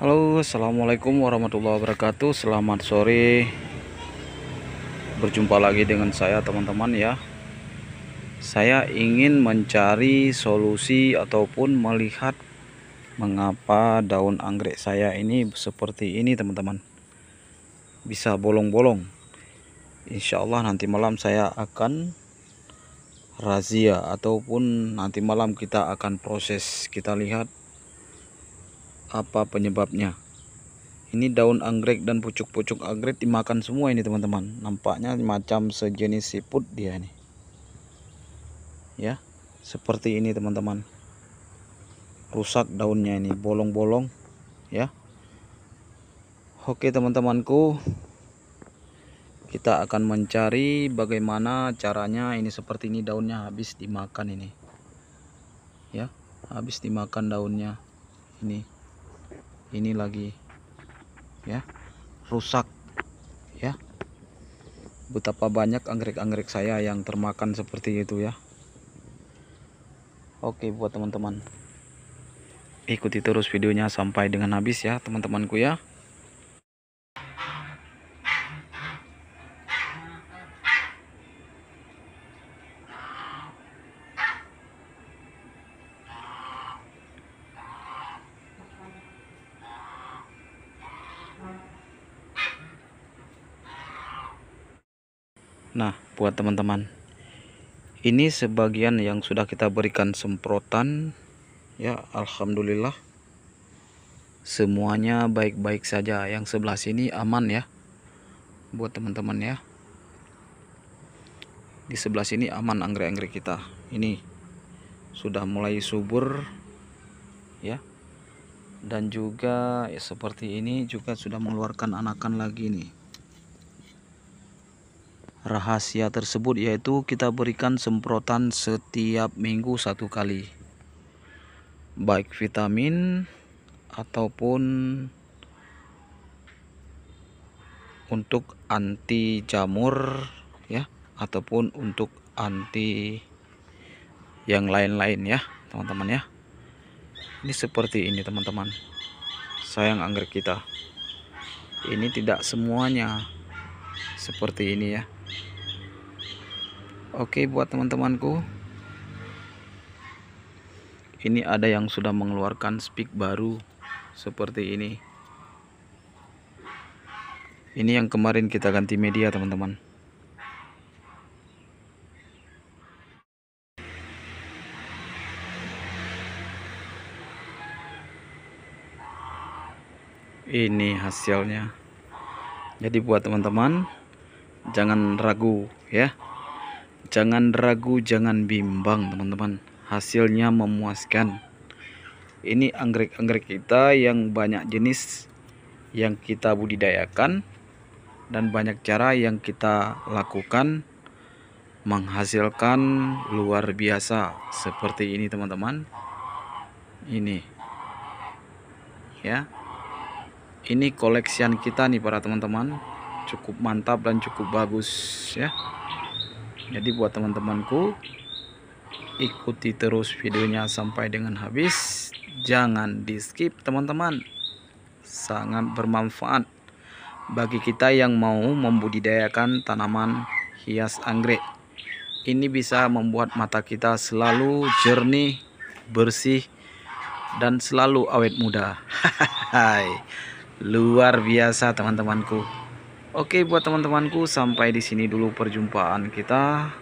Halo assalamualaikum warahmatullahi wabarakatuh selamat sore berjumpa lagi dengan saya teman-teman ya saya ingin mencari solusi ataupun melihat mengapa daun anggrek saya ini seperti ini teman-teman bisa bolong-bolong Insya Allah nanti malam saya akan razia ataupun nanti malam kita akan proses kita lihat apa penyebabnya ini daun anggrek dan pucuk-pucuk anggrek dimakan semua ini teman-teman nampaknya macam sejenis siput dia nih ya seperti ini teman-teman rusak daunnya ini bolong-bolong ya oke teman-temanku kita akan mencari bagaimana caranya ini seperti ini daunnya habis dimakan ini ya habis dimakan daunnya ini ini lagi ya rusak ya betapa banyak anggrek-anggrek saya yang termakan seperti itu ya oke buat teman-teman ikuti terus videonya sampai dengan habis ya teman-temanku ya nah buat teman-teman ini sebagian yang sudah kita berikan semprotan ya Alhamdulillah semuanya baik-baik saja yang sebelah sini aman ya buat teman-teman ya di sebelah sini aman anggrek-anggrek kita ini sudah mulai subur ya dan juga ya, seperti ini juga sudah mengeluarkan anakan lagi nih rahasia tersebut yaitu kita berikan semprotan setiap minggu satu kali baik vitamin ataupun untuk anti jamur ya ataupun untuk anti yang lain-lain ya teman-teman ya ini seperti ini teman-teman sayang anggrek kita ini tidak semuanya seperti ini ya Oke buat teman-temanku ini ada yang sudah mengeluarkan speak baru seperti ini ini yang kemarin kita ganti media teman-teman ini hasilnya jadi buat teman-teman jangan ragu ya Jangan ragu, jangan bimbang, teman-teman. Hasilnya memuaskan. Ini anggrek-anggrek kita yang banyak jenis yang kita budidayakan dan banyak cara yang kita lakukan menghasilkan luar biasa seperti ini teman-teman ini ya ini koleksian kita nih para teman-teman cukup mantap dan cukup bagus ya jadi buat teman-temanku ikuti terus videonya sampai dengan habis jangan di skip teman-teman sangat bermanfaat bagi kita yang mau membudidayakan tanaman hias anggrek ini bisa membuat mata kita selalu jernih bersih dan selalu awet muda luar biasa teman-temanku Oke buat teman-temanku sampai di sini dulu perjumpaan kita.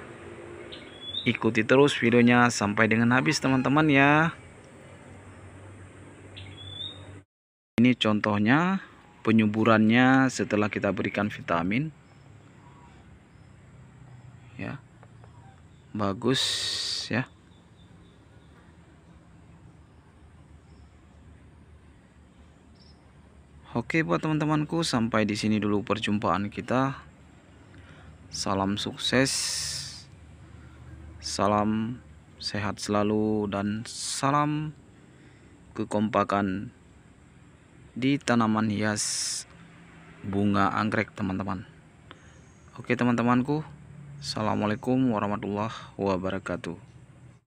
Ikuti terus videonya sampai dengan habis teman-teman ya. Ini contohnya penyuburannya setelah kita berikan vitamin. Ya. Bagus ya. Oke buat teman-temanku sampai di sini dulu perjumpaan kita. Salam sukses. Salam sehat selalu dan salam kekompakan di tanaman hias bunga anggrek teman-teman. Oke teman-temanku. Assalamualaikum warahmatullahi wabarakatuh.